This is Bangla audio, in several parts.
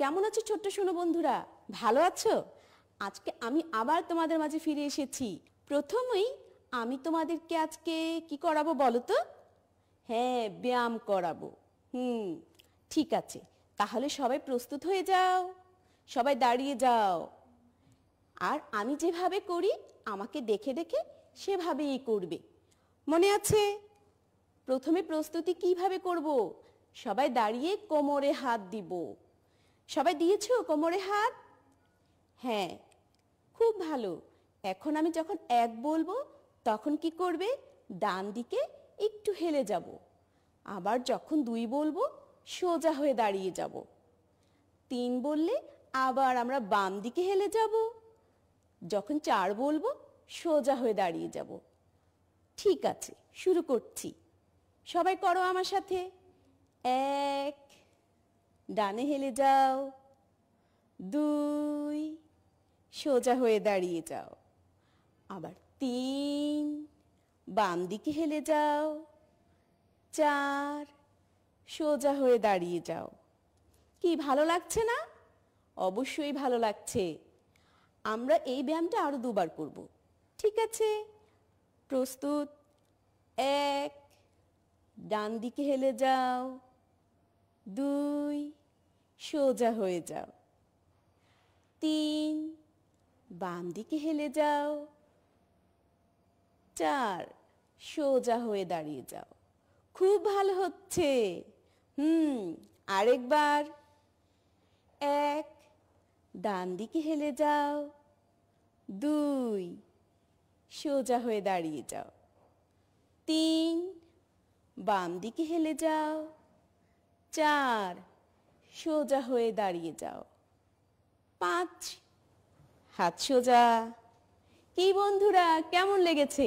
কেমন আছো ছোট্ট শোনো বন্ধুরা ভালো আছো আজকে আমি আবার তোমাদের মাঝে ফিরে এসেছি প্রথমেই আমি তোমাদেরকে আজকে কি করাবো বলো তো হ্যাঁ ব্যায়াম করাবো হুম ঠিক আছে তাহলে সবাই প্রস্তুত হয়ে যাও সবাই দাঁড়িয়ে যাও আর আমি যেভাবে করি আমাকে দেখে দেখে সেভাবেই করবে মনে আছে প্রথমে প্রস্তুতি কিভাবে করব সবাই দাঁড়িয়ে কোমরে হাত দিব সবাই দিয়েছ কোমরে হাত হ্যাঁ খুব ভালো এখন আমি যখন এক বলবো তখন কি করবে ডান দিকে একটু হেলে যাব আবার যখন দুই বলবো সোজা হয়ে দাঁড়িয়ে যাব তিন বললে আবার আমরা বাম দিকে হেলে যাব যখন চার বলবো সোজা হয়ে দাঁড়িয়ে যাব ঠিক আছে শুরু করছি সবাই করো আমার সাথে এক ডানে হেলে যাও দুই সোজা হয়ে দাঁড়িয়ে যাও আবার তিন বাম দিকে হেলে যাও চার সোজা হয়ে দাঁড়িয়ে যাও কি ভালো লাগছে না অবশ্যই ভালো লাগছে আমরা এই ব্যায়ামটা আরও দুবার করব ঠিক আছে প্রস্তুত এক ডান দিকে হেলে যাও দুই সোজা হয়ে যাও তিন বাম দিকে হেলে যাও চার সোজা হয়ে দাঁড়িয়ে যাও খুব ভালো হচ্ছে হুম আরেকবার এক ডান দিকে হেলে যাও দুই সোজা হয়ে দাঁড়িয়ে যাও তিন বাম দিকে হেলে যাও চার সোজা হয়ে দাঁড়িয়ে যাও পাঁচ হাত সোজা কি বন্ধুরা কেমন লেগেছে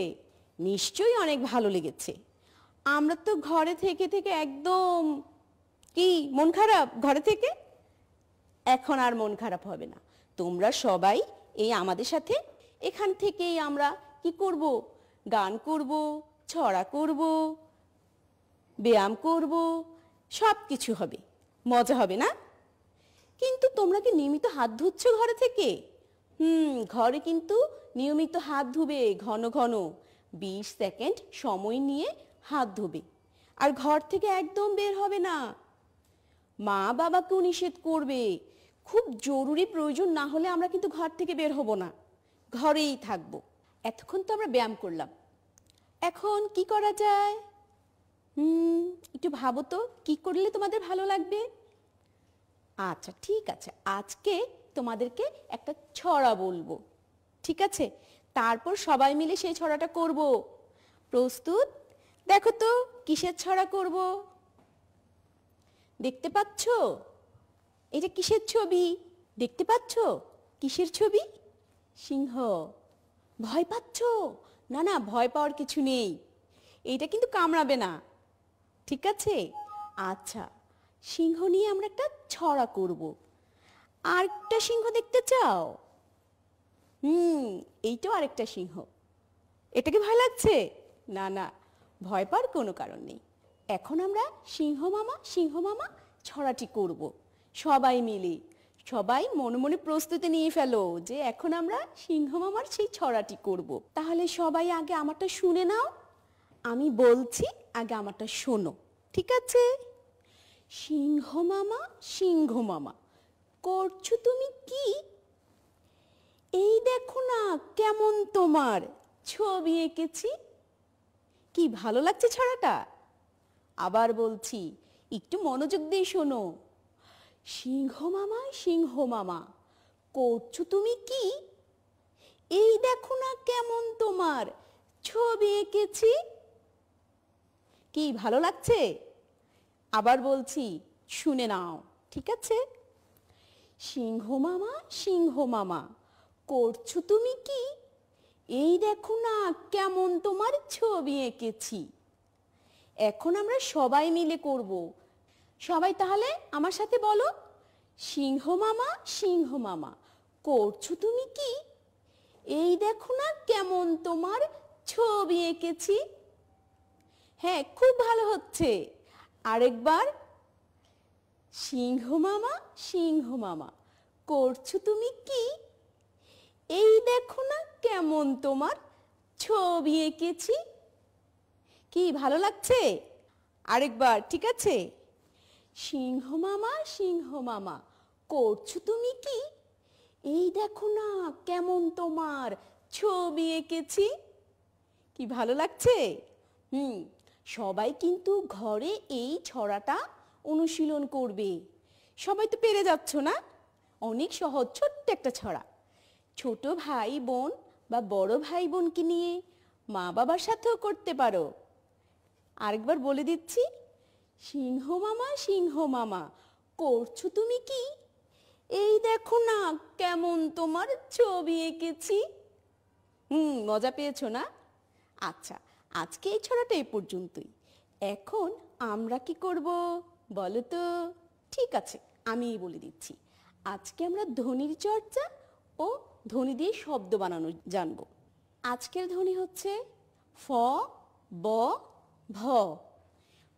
নিশ্চয়ই অনেক ভালো লেগেছে আমরা তো ঘরে থেকে থেকে একদম কি মন খারাপ ঘরে থেকে এখন আর মন খারাপ হবে না তোমরা সবাই এই আমাদের সাথে এখান থেকেই আমরা কি করব গান করব ছড়া করব ব্যায়াম করব সব কিছু হবে মজা হবে না কিন্তু তোমরা কি নিয়মিত হাত ধুচ্ছ ঘরে থেকে হুম ঘরে কিন্তু নিয়মিত হাত ধুবে ঘন ঘন বিশ সেকেন্ড সময় নিয়ে হাত ধুবে আর ঘর থেকে একদম বের হবে না মা বাবাকেও নিষেধ করবে খুব জরুরি প্রয়োজন না হলে আমরা কিন্তু ঘর থেকে বের হব না ঘরেই থাকবো এতক্ষণ তো আমরা ব্যায়াম করলাম এখন কি করা যায় হুম একটু ভাবো তো কি করলে তোমাদের ভালো লাগবে আচ্ছা ঠিক আছে আজকে তোমাদেরকে একটা ছড়া বলবো ঠিক আছে তারপর সবাই মিলে সেই ছড়াটা করব প্রস্তুত দেখো তো কিসের ছড়া করব দেখতে পাচ্ছ এটা কিসের ছবি দেখতে পাচ্ছ কিসের ছবি সিংহ ভয় পাচ্ছ না না ভয় পাওয়ার কিছু নেই এইটা কিন্তু কামড়াবে না ঠিক আছে আচ্ছা সিংহ নিয়ে আমরা একটা ছড়া করব আরেকটা সিংহ দেখতে চাও হুম এইটাও আরেকটা সিংহ এটাকে ভয় লাগছে না না ভয় পাওয়ার কোনো কারণ নেই এখন আমরা সিংহ মামা সিংহ মামা ছড়াটি করব সবাই মিলে সবাই মনে মনে প্রস্তুতি নিয়ে ফেলো যে এখন আমরা সিংহ মামার সেই ছড়াটি করব। তাহলে সবাই আগে আমারটা শুনে নাও আমি বলছি আগে আমারটা শোনো ঠিক আছে সিংহ মামা সিংহ মামা করছো তুমি কি এই দেখো না কেমন তোমার ছবি এঁকেছি কি ভালো লাগছে ছড়াটা আবার বলছি একটু মনোযোগ দিয়ে শোনো সিংহ মামা সিংহ মামা করছো তুমি কি এই দেখো না কেমন তোমার ছবি এঁকেছি কি ভালো লাগছে আবার বলছি শুনে নাও ঠিক আছে সিংহ মামা সিংহ মামা করছো তুমি কি এই দেখো না কেমন তোমার ছবি এঁকেছি এখন আমরা সবাই মিলে করব সবাই তাহলে আমার সাথে বলো সিংহ মামা সিংহ মামা করছো তুমি কি এই দেখো না কেমন তোমার ছবি এঁকেছি হ্যাঁ খুব ভালো হচ্ছে আরেকবার সিংহ মামা সিংহ মামা করছো তুমি কি এই দেখো না কেমন তোমার ছবি এঁকেছি কি ভালো লাগছে আরেকবার ঠিক আছে সিংহ মামা সিংহ মামা করছো তুমি কি এই দেখো না কেমন তোমার ছবি এঁকেছি কি ভালো লাগছে হুম সবাই কিন্তু ঘরে এই ছড়াটা অনুশীলন করবে সবাই তো পেরে যাচ্ছ না অনেক সহজ ছোট্ট একটা ছড়া ছোট ভাই বোন বা বড় ভাই বোনকে নিয়ে মা বাবার সাথেও করতে পারো আরেকবার বলে দিচ্ছি সিংহ মামা সিংহ মামা করছো তুমি কি এই দেখো না কেমন তোমার ছবি এঁকেছি হুম মজা পেয়েছো না আচ্ছা আজকে এই ছড়াটা এ পর্যন্তই এখন আমরা কি করব বলো তো ঠিক আছে আমিই বলে দিচ্ছি আজকে আমরা ধ্বনির চর্চা ও ধ্বনি দিয়ে শব্দ বানানো জানব আজকের ধ্বনি হচ্ছে ফ ব ভ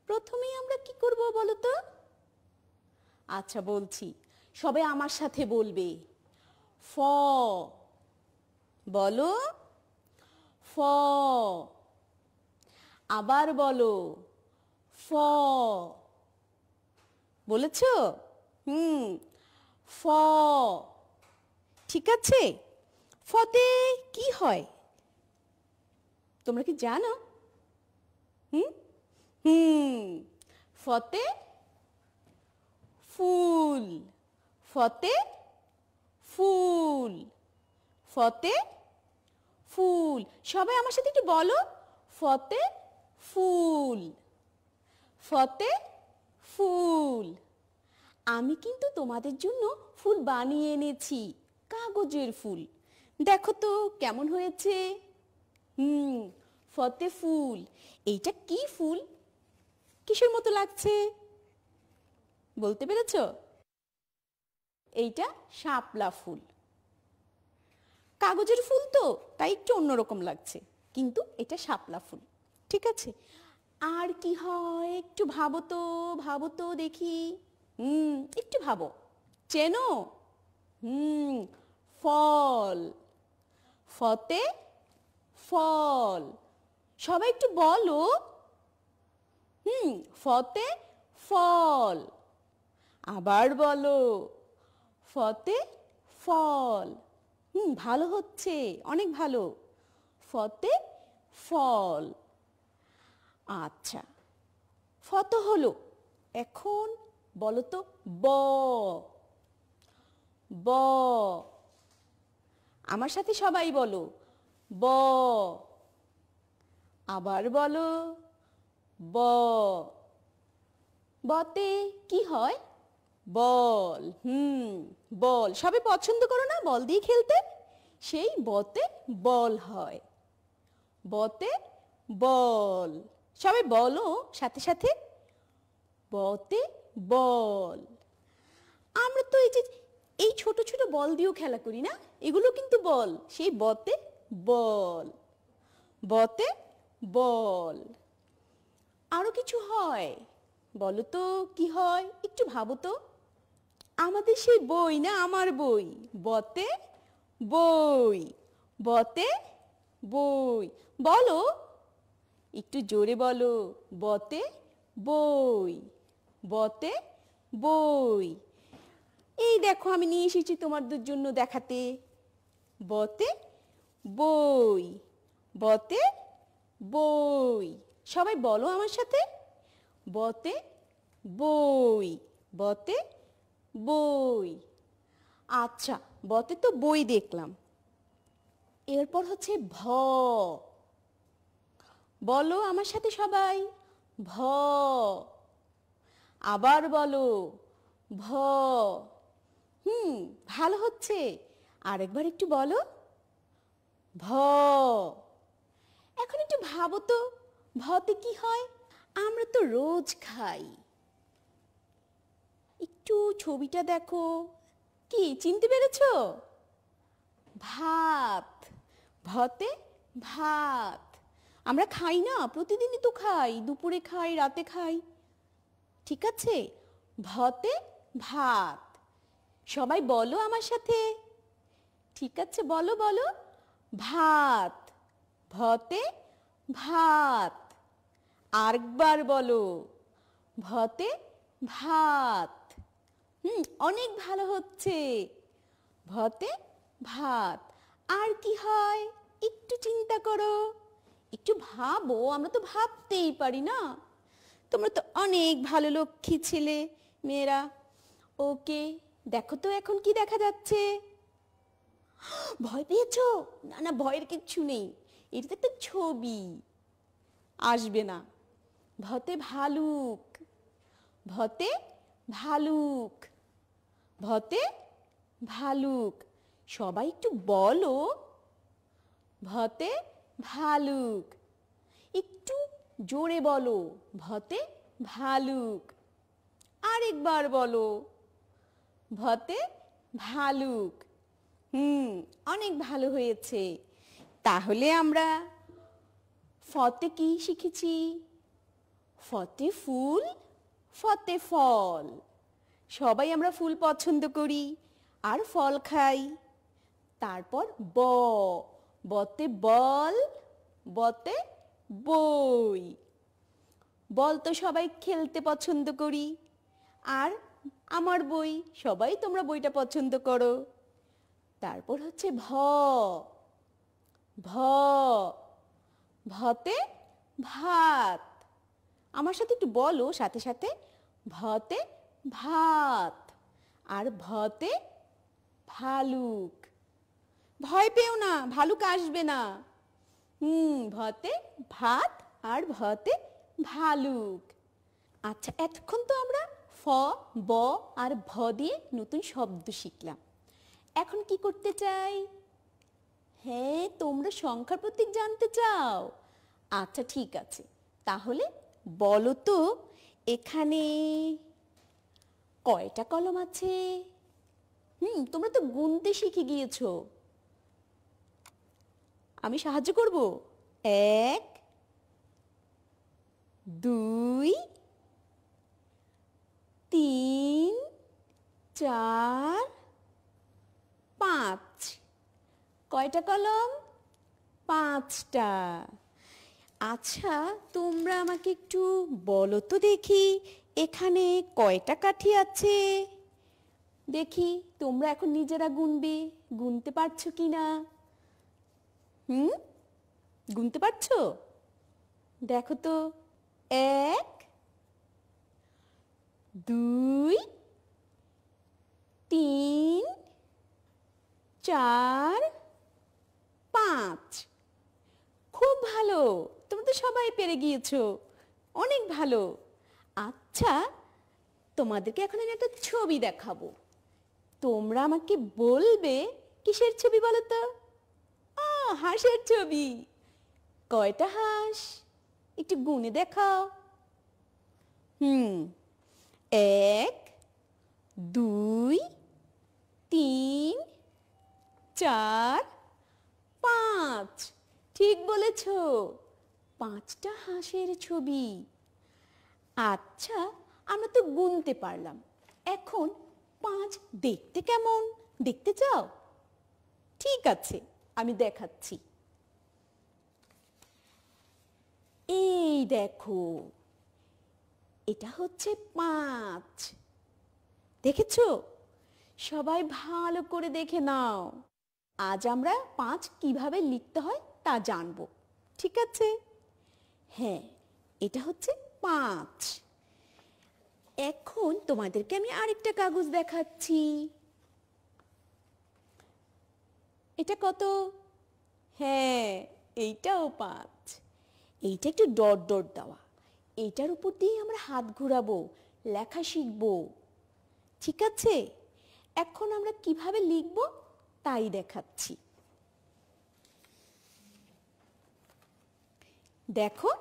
প্রথমেই আমরা কি করব বলো তো আচ্ছা বলছি সবাই আমার সাথে বলবে ফ বলো ফ আবার বলো ফ বলেছ হুম ফ ঠিক আছে ফতে কি হয় তোমরা কি জানো হুম হুম ফতে ফুল ফতে ফুল ফতে ফুল সবাই আমার সাথে একটু বলো ফতে ফুল ফতে ফুল আমি কিন্তু তোমাদের জন্য ফুল বানিয়ে এনেছি কাগজের ফুল দেখো তো কেমন হয়েছে হুম ফতে ফুল এইটা কি ফুল কিসের মতো লাগছে বলতে পেরেছ এইটা শাপলা ফুল কাগজের ফুল তো তাই একটু অন্যরকম লাগছে কিন্তু এটা শাপলা ফুল ঠিক আছে আর কি হয় একটু ভাবো তো ভাবো তো দেখি হুম একটু ভাবো চেনো হুম ফল ফতে ফল সবাই একটু বলো হুম ফতে ফল আবার বলো ফতে ফল হুম ভালো হচ্ছে অনেক ভালো ফতে ফল আচ্ছা ফত হলো এখন বলো তো ব ব আমার সাথে সবাই বলো ব আবার বলো ব বতে কি হয় বল হুম বল সবে পছন্দ করো না বল দিয়ে খেলতে সেই বতে বল হয় বতে বল সবাই বলো সাথে সাথে বতে বল আমরা তো এই যে এই ছোট ছোট বল দিয়েও খেলা করি না এগুলো কিন্তু বল সেই বতে বল বতে বল আরও কিছু হয় বলো তো কি হয় একটু ভাবো তো আমাদের সেই বই না আমার বই বতে বই বতে বই বলো একটু জোরে বলো বতে বই বতে বই এই দেখো আমি নিয়ে এসেছি তোমাদের জন্য দেখাতে বতে বই বতে বই সবাই বলো আমার সাথে বতে বই বতে বই আচ্ছা বতে তো বই দেখলাম এরপর হচ্ছে ভ বলো আমার সাথে সবাই ভ আবার বলো ভ হুম ভালো হচ্ছে আরেকবার একটু বলো ভ এখন একটু ভাবো তো ভতে কি হয় আমরা তো রোজ খাই একটু ছবিটা দেখো কি চিনতে পেরেছ ভাত ভতে ভাত আমরা খাই না প্রতিদিনই তো খাই দুপুরে খাই রাতে খাই ঠিক আছে ভতে ভাত সবাই বলো আমার সাথে ঠিক আছে বলো বলো ভাত ভতে ভাত আরেকবার বলো ভতে ভাত হুম অনেক ভালো হচ্ছে ভতে ভাত আর কি হয় একটু চিন্তা করো একটু ভাবো আমরা তো ভাবতেই পারি না তোমরা তো অনেক ভালো লক্ষ্মী ছেলে মেয়েরা ওকে দেখো তো এখন কি দেখা যাচ্ছে ভয় পেয়েছ না না ভয়ের কিচ্ছু নেই এটা তো একটা ছবি আসবে না ভতে ভালুক ভতে ভালুক ভতে ভালুক সবাই একটু বলো ভতে ভালুক একটু জোরে বলো ভতে ভালুক আরেকবার বলো ভতে ভালুক হুম অনেক ভালো হয়েছে তাহলে আমরা ফতে কি শিখেছি ফতে ফুল ফতে ফল সবাই আমরা ফুল পছন্দ করি আর ফল খাই তারপর ব বতে বল বতে বই বল তো সবাই খেলতে পছন্দ করি আর আমার বই সবাই তোমরা বইটা পছন্দ করো তারপর হচ্ছে ভ ভ ভতে ভাত আমার সাথে একটু বলো সাথে সাথে ভতে ভাত আর ভতে ভালুক ভয় পেও না ভালুক আসবে না হুম ভতে ভাত আর ভতে ভালুক আচ্ছা এতক্ষণ তো আমরা ফ ব আর ভ দিয়ে নতুন শব্দ শিখলাম এখন কি করতে চাই হ্যাঁ তোমরা সংখ্যার প্রতীক জানতে চাও আচ্ছা ঠিক আছে তাহলে বলো তো এখানে কয়টা কলম আছে হুম তোমরা তো গুনতে শিখে গিয়েছো আমি সাহায্য করব এক দুই তিন চার পাঁচ কয়টা কলম পাঁচটা আচ্ছা তোমরা আমাকে একটু বলো তো দেখি এখানে কয়টা কাঠি আছে দেখি তোমরা এখন নিজেরা গুনবে গুনতে পারছো কি না হুম গুনতে পারছো দেখো তো এক দুই তিন চার পাঁচ খুব ভালো তুমি তো সবাই পেরে গিয়েছো অনেক ভালো আচ্ছা তোমাদেরকে এখন আমি একটা ছবি দেখাবো তোমরা আমাকে বলবে কিসের ছবি বলো তো হাঁসের ছবি কয়টা হাঁস একটু গুনে দেখাও হুম এক দুই তিন চার পাঁচ ঠিক বলেছ পাঁচটা হাঁসের ছবি আচ্ছা আমরা তো গুনতে পারলাম এখন পাঁচ দেখতে কেমন দেখতে চাও ঠিক আছে আমি দেখাচ্ছি এই দেখো এটা হচ্ছে পাঁচ দেখেছ সবাই ভালো করে দেখে নাও আজ আমরা পাঁচ কিভাবে লিখতে হয় তা জানব ঠিক আছে হ্যাঁ এটা হচ্ছে পাঁচ এখন তোমাদেরকে আমি আরেকটা কাগজ দেখাচ্ছি এটা কত হ্যাঁ এইটাও পাঁচ এইটা একটু ডট ডট দেওয়া এইটার উপর দিয়েই আমরা হাত ঘুরাবো লেখা শিখব ঠিক আছে এখন আমরা কিভাবে লিখব তাই দেখাচ্ছি দেখো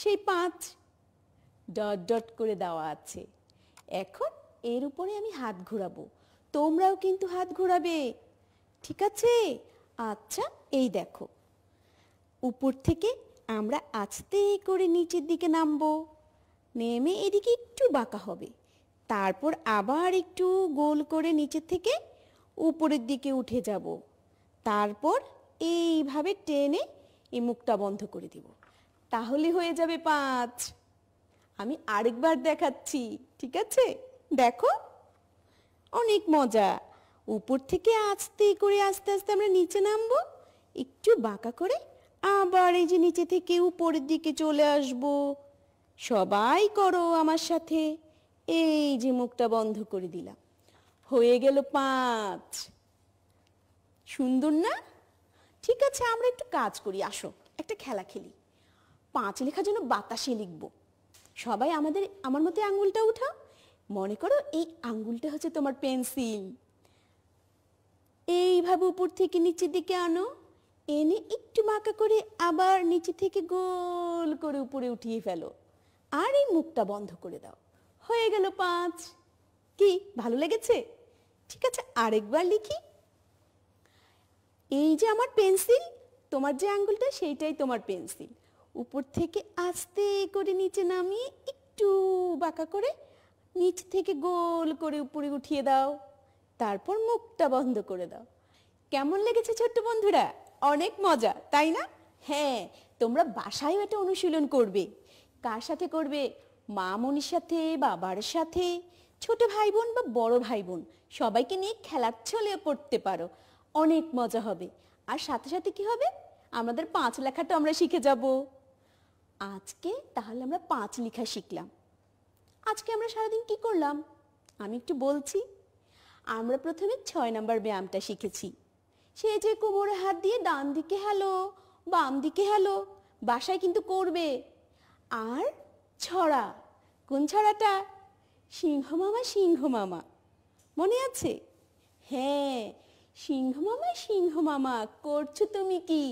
সেই পাঁচ ডট ডট করে দেওয়া আছে এখন এর উপরে আমি হাত ঘুরাবো তোমরাও কিন্তু হাত ঘুরাবে ঠিক আছে আচ্ছা এই দেখো উপর থেকে আমরা আস্তে করে নিচের দিকে নামবো নেমে এদিকে একটু বাঁকা হবে তারপর আবার একটু গোল করে নিচের থেকে উপরের দিকে উঠে যাব তারপর এইভাবে টেনে এই মুখটা বন্ধ করে দিব তাহলে হয়ে যাবে পাঁচ আমি আরেকবার দেখাচ্ছি ঠিক আছে দেখো অনেক মজা উপর থেকে আস্তে করে আস্তে আস্তে আমরা নিচে নামবো একটু বাঁকা করে আবার এই যে নিচে থেকে উপরের দিকে চলে আসব সবাই করো আমার সাথে এই যে মুখটা বন্ধ করে দিলাম হয়ে গেল পাঁচ সুন্দর না ঠিক আছে আমরা একটু কাজ করি আসো একটা খেলা খেলি পাঁচ লেখার জন্য বাতাসে লিখবো সবাই আমাদের আমার মতে আঙ্গুলটা উঠা মনে করো এই আঙ্গুলটা হচ্ছে তোমার পেন্সিল এইভাবে উপর থেকে নিচের দিকে আনো এনে একটু বাঁকা করে আবার নিচে থেকে গোল করে উপরে উঠিয়ে ফেলো আর এই মুখটা বন্ধ করে দাও হয়ে গেল পাঁচ কি ভালো লেগেছে ঠিক আছে আরেকবার লিখি এই যে আমার পেন্সিল তোমার যে আঙ্গুলটা সেইটাই তোমার পেন্সিল উপর থেকে আস্তে করে নিচে নামিয়ে একটু বাঁকা করে নিচ থেকে গোল করে উপরে উঠিয়ে দাও তারপর মুখটা বন্ধ করে দাও কেমন লেগেছে ছোট্ট বন্ধুরা অনেক মজা তাই না হ্যাঁ তোমরা বাসায় এটা অনুশীলন করবে কার সাথে করবে মা মনির সাথে বাবার সাথে ছোট ভাই বোন বা বড় ভাই বোন সবাইকে নিয়ে খেলার ছলে পড়তে পারো অনেক মজা হবে আর সাথে সাথে কি হবে আমাদের পাঁচ লেখাটা আমরা শিখে যাব আজকে তাহলে আমরা পাঁচ লেখা শিখলাম আজকে আমরা সারাদিন কি করলাম আমি একটু বলছি আমরা প্রথমে ছয় নম্বর ব্যায়ামটা শিখেছি সে যে কোমরে হাত দিয়ে ডান দিকে হ্যালো বাম দিকে হ্যালো বাসায় কিন্তু করবে আর ছড়া কোন ছড়াটা সিংহ মামা সিংহ মামা মনে আছে হ্যাঁ সিংহ মামা সিংহ মামা করছো তুমি কি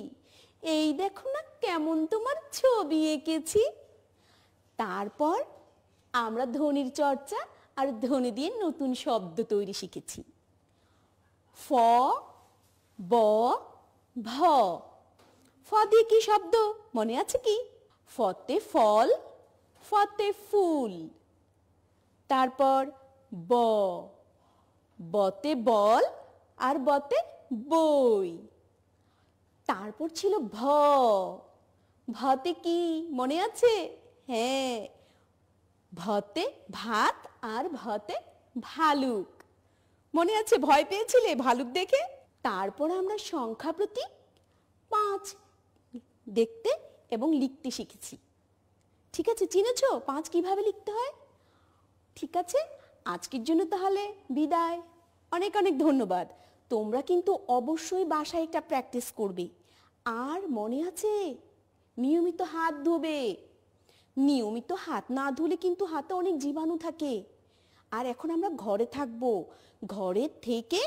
এই দেখো না কেমন তোমার ছবি এঁকেছি তারপর আমরা ধনির চর্চা আর ধ্বনি দিয়ে নতুন শব্দ তৈরি শিখেছি ফ ব ভ ফ দিয়ে কি শব্দ মনে আছে কি ফতে ফল ফতে ফুল তারপর ব বতে বল আর বতে বই তারপর ছিল ভ ভতে কি মনে আছে হ্যাঁ ভতে ভাত আর ভতে ভালুক মনে আছে ভয় পেয়েছিলে ভালুক দেখে তারপর আমরা সংখ্যা প্রতি পাঁচ দেখতে এবং লিখতে শিখেছি ঠিক আছে চিনেছ পাঁচ কিভাবে লিখতে হয় ঠিক আছে আজকের জন্য তাহলে বিদায় অনেক অনেক ধন্যবাদ তোমরা কিন্তু অবশ্যই বাসায় একটা প্র্যাকটিস করবে আর মনে আছে নিয়মিত হাত ধোবে নিয়মিত হাত না ধুলে কিন্তু হাতে অনেক জীবাণু থাকে আর এখন আমরা ঘরে থাকব ঘরে থেকে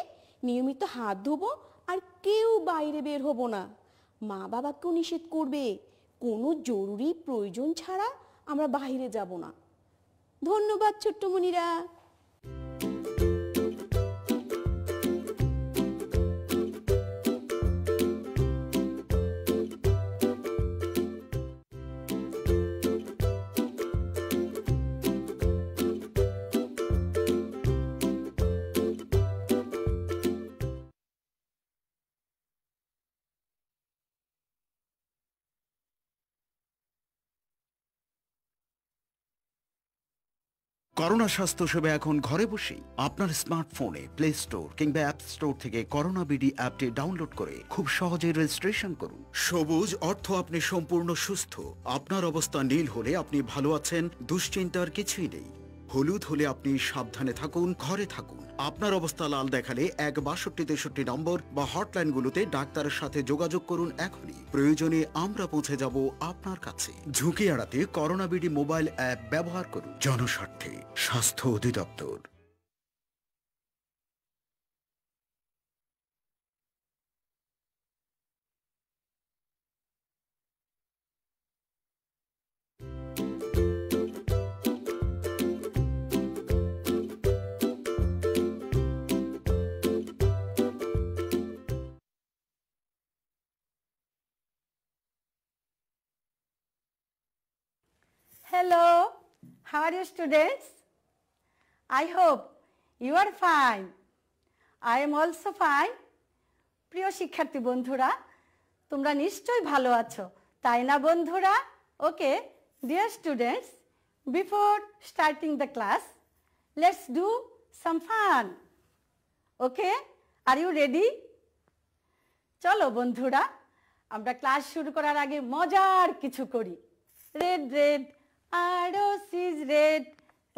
নিয়মিত হাত ধোবো আর কেউ বাইরে বের হব না মা বাবাকেও নিষেধ করবে কোনো জরুরি প্রয়োজন ছাড়া আমরা বাইরে যাব না ধন্যবাদ ছোট্টমণিরা করোনা স্বাস্থ্য সেবা এখন ঘরে বসেই আপনার স্মার্টফোনে প্লে স্টোর কিংবা অ্যাপ স্টোর থেকে করোনা বিডি অ্যাপটি ডাউনলোড করে খুব সহজে রেজিস্ট্রেশন করুন সবুজ অর্থ আপনি সম্পূর্ণ সুস্থ আপনার অবস্থা নীল হলে আপনি ভালো আছেন দুশ্চিন্তার কিছুই নেই হলুদ হলে আপনি সাবধানে থাকুন ঘরে থাকুন আপনার অবস্থা লাল দেখালে এক বাষট্টি তেষট্টি নম্বর বা হটলাইনগুলোতে ডাক্তারের সাথে যোগাযোগ করুন এখনই প্রয়োজনে আমরা পৌঁছে যাব আপনার কাছে ঝুঁকি এড়াতে বিডি মোবাইল অ্যাপ ব্যবহার করুন জনস্বার্থে স্বাস্থ্য অধিদপ্তর Hello, how are you students? I hope you are fine. I am also fine. প্রিয় শিক্ষার্থী বন্ধুরা তোমরা নিশ্চয়ই ভালো আছো তাই না বন্ধুরা okay dear students before starting the class let's do some fun okay are you ready চলো বন্ধুরা আমরা ক্লাস শুরু করার আগে মজার কিছু করি red red A rose is red,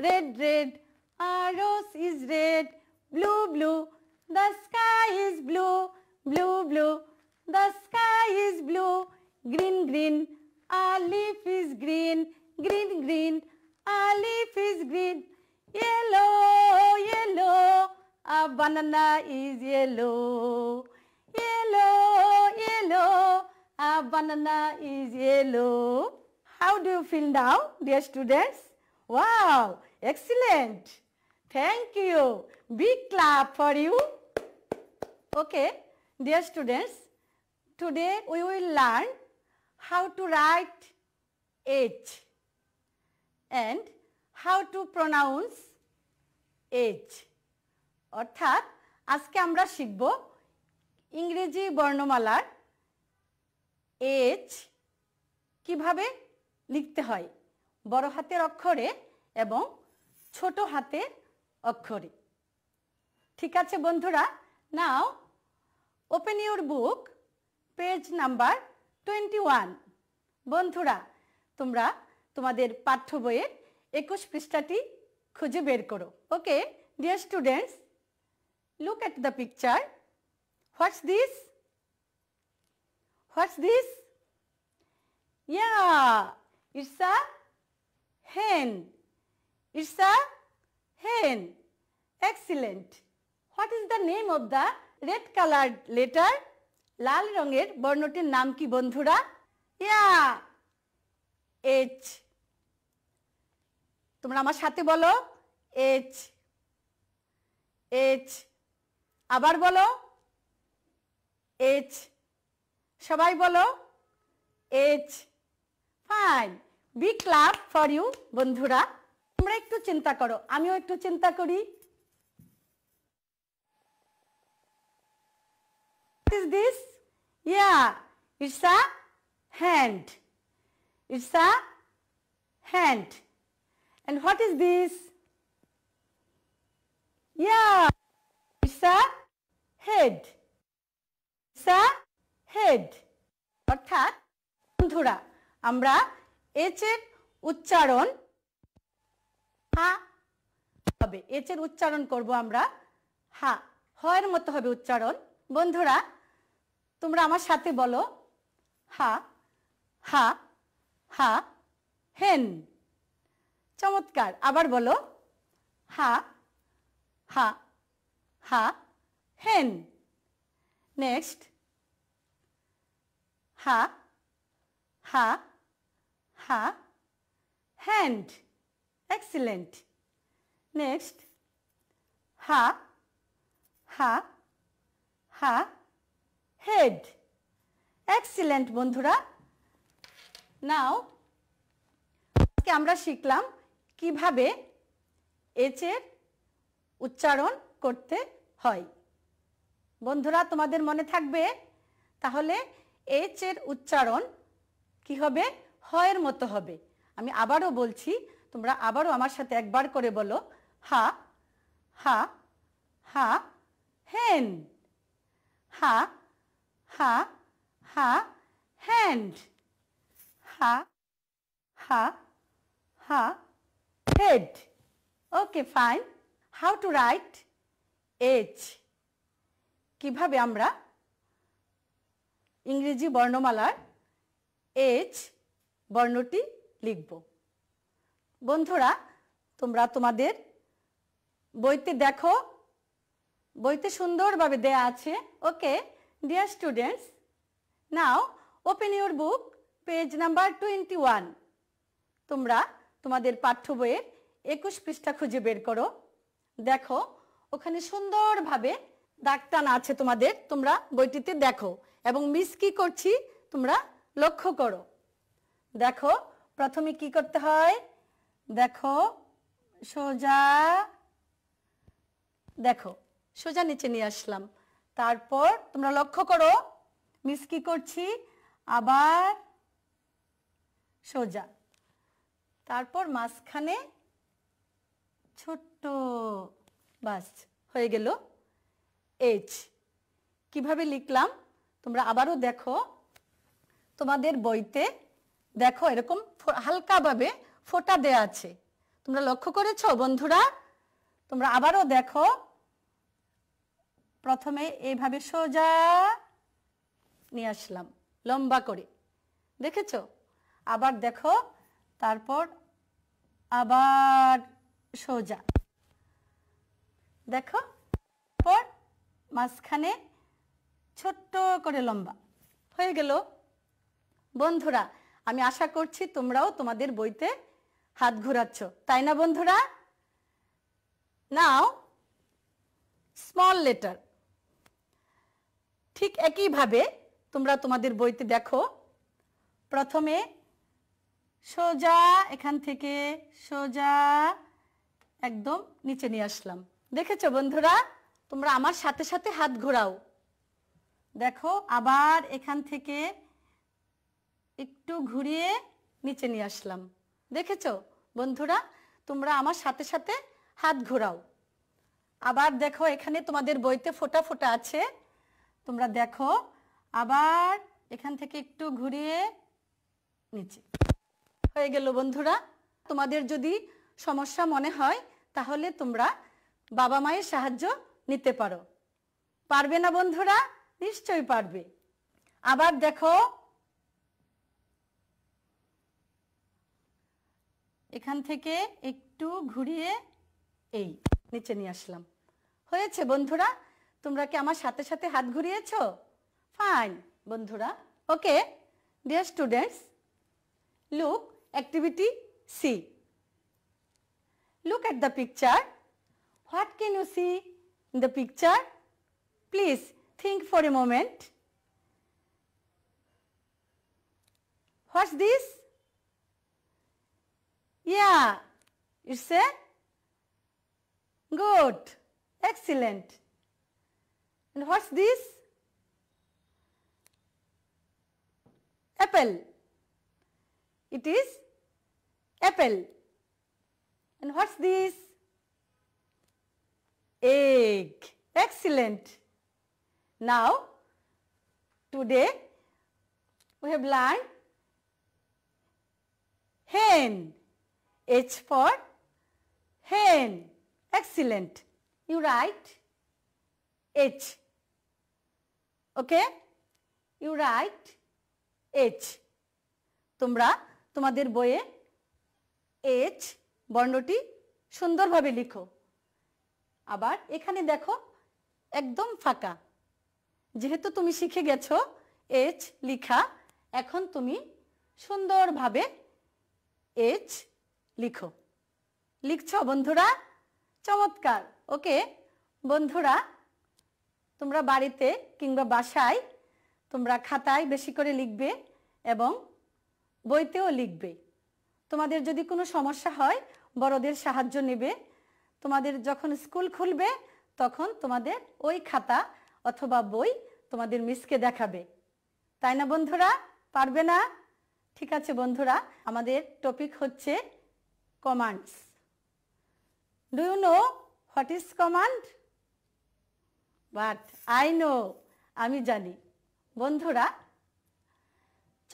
red, red. A rose is red, blue, blue. The sky is blue, blue, blue. The sky is blue, green, green. A leaf is green, green, green. A leaf is green, yellow, yellow. A banana is yellow, yellow, yellow. A banana is yellow. How do you feel now, dear students? Wow, excellent. Thank you. Big clap for you. Okay, dear students, today we will learn how to write H and how to pronounce H. অর্থাৎ আজকে আমরা শিখব ইংরেজি বর্ণমালার এইচ কিভাবে লিখতে হয় বড় হাতের অক্ষরে এবং ছোট হাতের অক্ষরে ঠিক আছে বন্ধুরা now open your book page number twenty one বন্ধুরা তোমরা তোমাদের পাঠ্য বইয়ের একুশ পৃষ্ঠাটি খুঁজে বের করো okay dear students look at the picture what's this what's this yeah It's a hen. It's a hen. Excellent. What is the name of the red colored letter? লাল রঙের বর্ণটির নাম কি বন্ধুরা ইয়া এইচ তোমরা আমার সাথে বলো এইচ এইচ আবার বলো এইচ সবাই বলো H fine B clap for you বন্ধুরা তোমরা একটু চিন্তা করো আমিও একটু চিন্তা করি this yeah it's a hand it's a hand and what is this yeah it's a head it's a head অর্থাৎ বন্ধুরা আমরা এচের উচ্চারণ হা হবে এচের উচ্চারণ করব আমরা হা হয়ের মতো হবে উচ্চারণ বন্ধুরা তোমরা আমার সাথে বলো হা হা হা হেন চমৎকার আবার বলো হা হা হা হেন নেক্সট হা হা ha hand excellent next ha ha ha head excellent বন্ধুরা নাও আজকে আমরা শিখলাম কিভাবে এচের উচ্চারণ করতে হয় বন্ধুরা তোমাদের মনে থাকবে তাহলে এইচ এর উচ্চারণ কি হবে হয়ের মতো হবে আমি আবারও বলছি তোমরা আবারও আমার সাথে একবার করে বলো হা হা হা হ্যান্ড হা হা হা হ্যান্ড হা হা হা head okay fine how to write as কিভাবে আমরা ইংরেজি বর্ণমালার এজ বর্ণটি লিখব বন্ধুরা তোমরা তোমাদের বইতে দেখো বইতে সুন্দরভাবে দেয়া আছে okay dear students now open your book page number twenty one তোমরা তোমাদের পাঠ্য বইয়ের একুশ পৃষ্ঠা খুঁজে বের করো দেখো ওখানে সুন্দরভাবে দাগটান আছে তোমাদের তোমরা বইটিতে দেখো এবং মিস কি করছি তোমরা লক্ষ্য করো দেখো প্রথমে কি করতে হয় দেখো সোজা দেখো সোজা নিচে নিয়ে আসলাম তারপর তোমরা লক্ষ্য করো মিস কি করছি আবার সোজা তারপর মাঝখানে ছোট্ট বাস হয়ে গেল এইচ কিভাবে লিখলাম তোমরা আবারও দেখো তোমাদের বইতে দেখো এরকম হালকাভাবে ফোটা দেয়া আছে তোমরা লক্ষ্য করেছো বন্ধুরা তোমরা আবারও দেখো প্রথমে এইভাবে সোজা নিয়ে আসলাম লম্বা করে দেখেছো আবার দেখো তারপর আবার সোজা দেখো পর মাঝখানে ছোট্ট করে লম্বা হয়ে গেল বন্ধুরা আমি আশা করছি তোমরাও তোমাদের বইতে হাত ঘুরাচ্ছ তাই না বন্ধুরা নাও স্মল লেটার ঠিক একইভাবে তোমরা তোমাদের বইতে দেখো প্রথমে সোজা এখান থেকে সোজা একদম নিচে নিয়ে আসলাম দেখেছো বন্ধুরা তোমরা আমার সাথে সাথে হাত ঘোরাও দেখো আবার এখান থেকে একটু ঘুরিয়ে নিচে নিয়ে আসলাম দেখেছো বন্ধুরা তোমরা আমার সাথে সাথে হাত ঘোরাও আবার দেখো এখানে তোমাদের বইতে ফোটা ফোটা আছে তোমরা দেখো আবার এখান থেকে একটু ঘুরিয়ে নিচে হয়ে গেল বন্ধুরা তোমাদের যদি সমস্যা মনে হয় তাহলে তোমরা বাবা মায়ের সাহায্য নিতে পারো পারবে না বন্ধুরা নিশ্চয়ই পারবে আবার দেখো এখান থেকে একটু ঘুরিয়ে এই নিচে নিয়ে আসলাম হয়েছে বন্ধুরা তোমরা কি আমার সাথে সাথে হাত ঘুরিয়েছ ফাইন বন্ধুরা okay dear students look activity C look at the picture what can you see in the picture please think for a moment what's this Yeah, it's a good, excellent. And what's this? Apple. It is apple. And what's this? Egg. Excellent. Now, today we have learned hen. H for hen. Excellent. You write H. Okay? You write H. তোমরা তোমাদের বইয়ে H বর্ণটি সুন্দরভাবে লিখো আবার এখানে দেখো একদম ফাঁকা যেহেতু তুমি শিখে গেছো এইচ লিখা এখন তুমি সুন্দরভাবে এইচ লিখো লিখছ বন্ধুরা চমৎকার ওকে বন্ধুরা তোমরা বাড়িতে কিংবা বাসায় তোমরা খাতায় বেশি করে লিখবে এবং বইতেও লিখবে তোমাদের যদি কোনো সমস্যা হয় বড়দের সাহায্য নেবে তোমাদের যখন স্কুল খুলবে তখন তোমাদের ওই খাতা অথবা বই তোমাদের মিসকে দেখাবে তাই না বন্ধুরা পারবে না ঠিক আছে বন্ধুরা আমাদের টপিক হচ্ছে commands. Do you know what is command? But I know, আমি জানি বন্ধুরা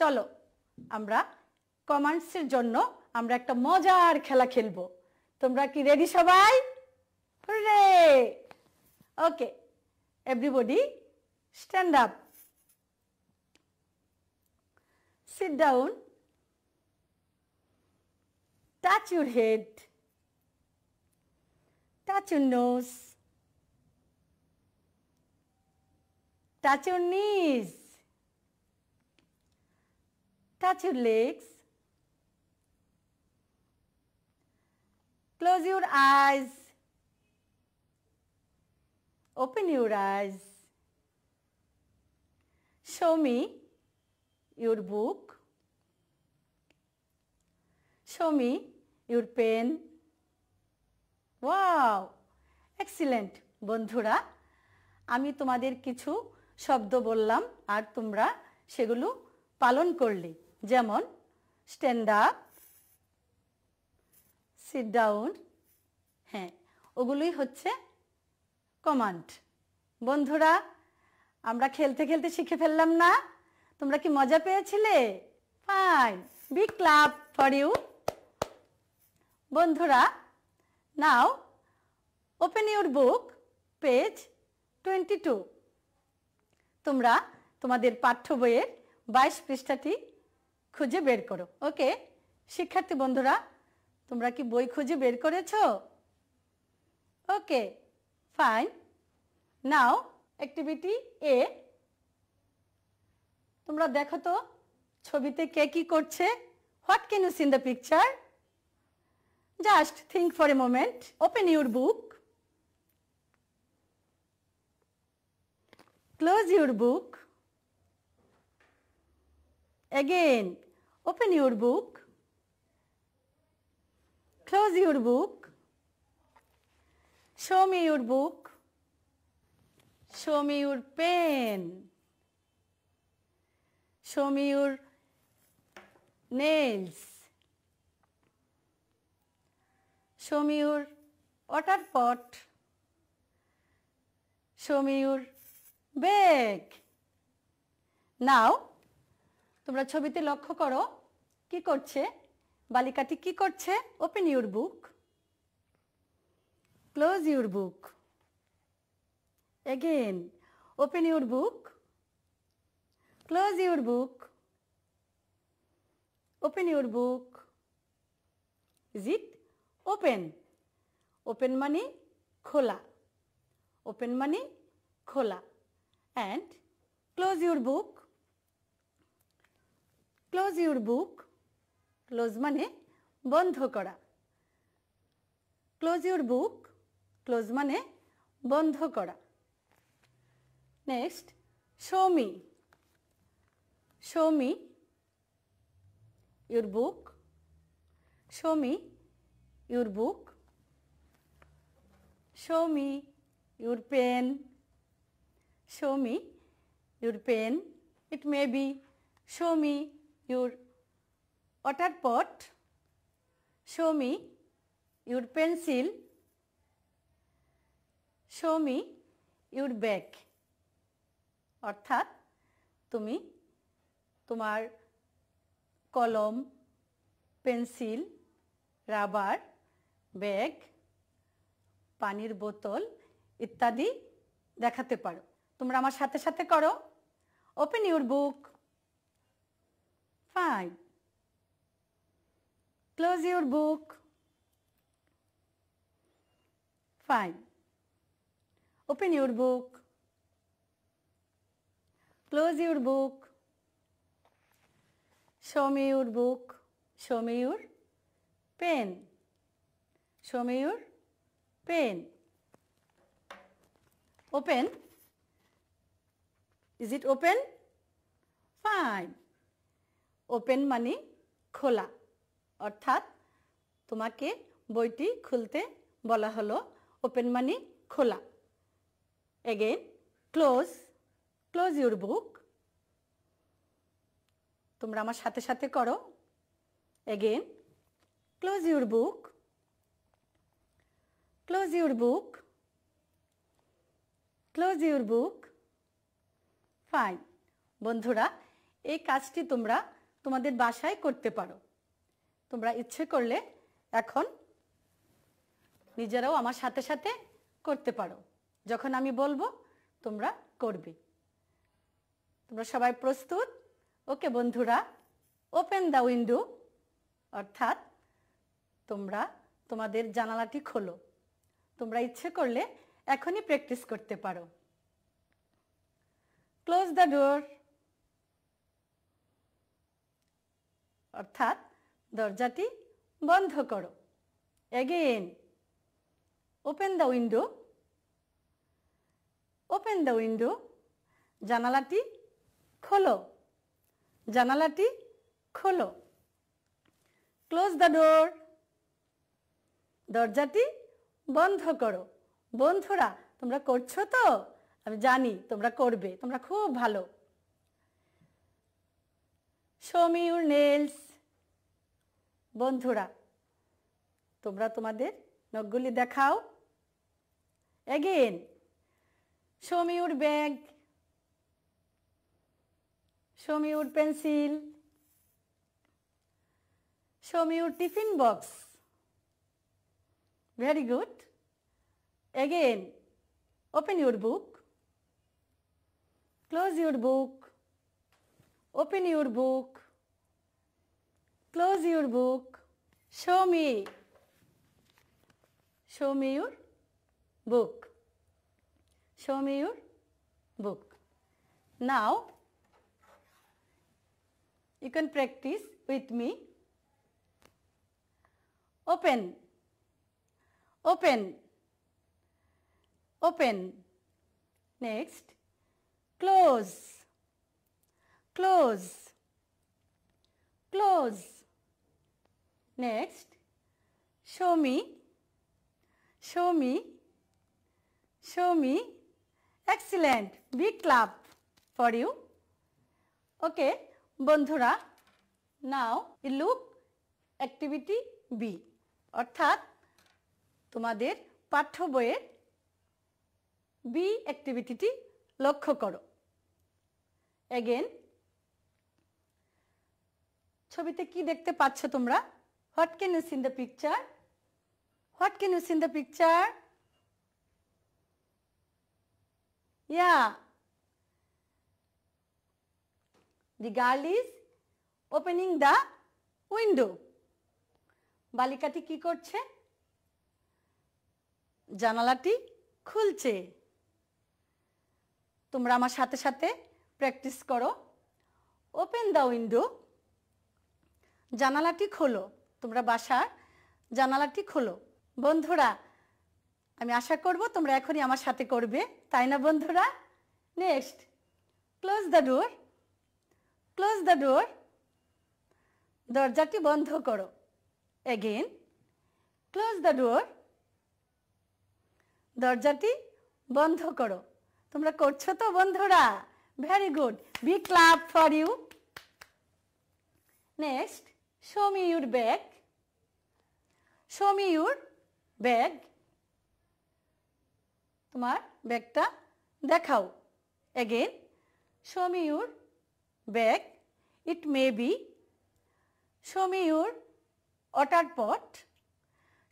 চলো আমরা কমান্ডসের জন্য আমরা একটা মজার খেলা খেলবো তোমরা কি রেডি সবাই রে okay everybody stand up sit down Touch your head. Touch your nose. Touch your knees. Touch your legs. Close your eyes. Open your eyes. Show me your book. Show me your pen. Wow! Excellent! বন্ধুরা আমি তোমাদের কিছু শব্দ বললাম আর তোমরা সেগুলো পালন করলে যেমন স্ট্যান্ড আপ সিট ডাউন হ্যাঁ ওগুলোই হচ্ছে কমান্ড বন্ধুরা আমরা খেলতে খেলতে শিখে ফেললাম না তোমরা কি মজা পেয়েছিলে fine big clap for you বন্ধুরা now open your book page twenty two তোমরা তোমাদের পাঠ্য বইয়ের বাইশ পৃষ্ঠাটি খুঁজে বের করো ওকে শিক্ষার্থী বন্ধুরা তোমরা কি বই খুঁজে বের করেছ okay fine now activity A তোমরা দেখো তো ছবিতে কে কি করছে what can you see in the picture Just think for a moment. Open your book. Close your book. Again, open your book. Close your book. Show me your book. Show me your pen. Show me your nails. Show me your water pot সমীয়র বেগ নাও তোমরা ছবিতে লক্ষ্য করো কি করছে বালিকাটি কি করছে open your book close your book again open your book close your book open your book জিপ ওপেন ওপেন মানে খোলা ওপেন মানে খোলা and close your book close your book close মানে বন্ধ করা ক্লোজ ইউর বুক ক্লোজ মানে বন্ধ করা next show me show me your book show your book? Show me your pen. Show me your pen. It may be show me your water pot. Show me your pencil. Show me your bag. অর্থাৎ তুমি তোমার কলম পেন্সিল রাবার ব্যাগ পানির বোতল ইত্যাদি দেখাতে পারো তোমরা আমার সাথে সাথে করো open your book fine close your book fine open your book close your book show me your book show me your pen show pen open is it open fine open Fine. মানে খোলা অর্থাৎ তোমাকে বইটি খুলতে বলা হলো ওপেন মানি খোলা again close close your book তোমরা আমার সাথে সাথে করো again close your book Close your book. Close your book. Fine. বন্ধুরা এই কাজটি তোমরা তোমাদের বাসায় করতে পারো তোমরা ইচ্ছে করলে এখন নিজেরাও আমার সাথে সাথে করতে পারো যখন আমি বলবো তোমরা করবে তোমরা সবাই প্রস্তুত ওকে বন্ধুরা ওপেন দ্য উইন্ডো অর্থাৎ তোমরা তোমাদের জানালাটি খোলো তোমরা ইচ্ছে করলে এখনই প্র্যাকটিস করতে পারো ক্লোজ দ্য ডোর অর্থাৎ দরজাটি বন্ধ করো again open the window open the window জানালাটি খোলো জানালাটি খোলো ক্লোজ দ্য ডোর দরজাটি বন্ধ করো বন্ধুরা তোমরা করছো তো আমি জানি তোমরা করবে তোমরা খুব ভালো সমীর নেলস বন্ধুরা তোমরা তোমাদের নখগুলি দেখাও again show me your bag show me your pencil show me your tiffin box Very good. Again, open your book. Close your book. Open your book. Close your book. Show me. Show me your book. Show me your book. Now, you can practice with me. Open open, open. Next, close, close, close. Next, show me, show me, show me. Excellent, big clap for you. Okay, বন্ধুরা নাও look activity b অর্থাৎ তোমাদের পাঠ্য বইয়ের বি অ্যাক্টিভিটিটি লক্ষ্য করো এগেন ছবিতে কি দেখতে পাচ্ছ তোমরা what can you see in the picture what can you see in the picture yeah the girl is opening the window বালিকাটি কি করছে জানালাটি খুলছে তোমরা আমার সাথে সাথে প্র্যাকটিস করো ওপেন দ্য উইন্ডো জানালাটি খোলো তোমরা বাসার জানালাটি খোলো বন্ধুরা আমি আশা করব তোমরা এখনই আমার সাথে করবে তাই না বন্ধুরা next close the door close the door দরজাটি বন্ধ করো এগেন ক্লোজ দ্য ডোর দরজাটি বন্ধ করো তোমরা করছো তো বন্ধুরা very good big clap for you next show me your bag show me your bag তোমার ব্যাগটা দেখাও again show me your bag it may be show me your water pot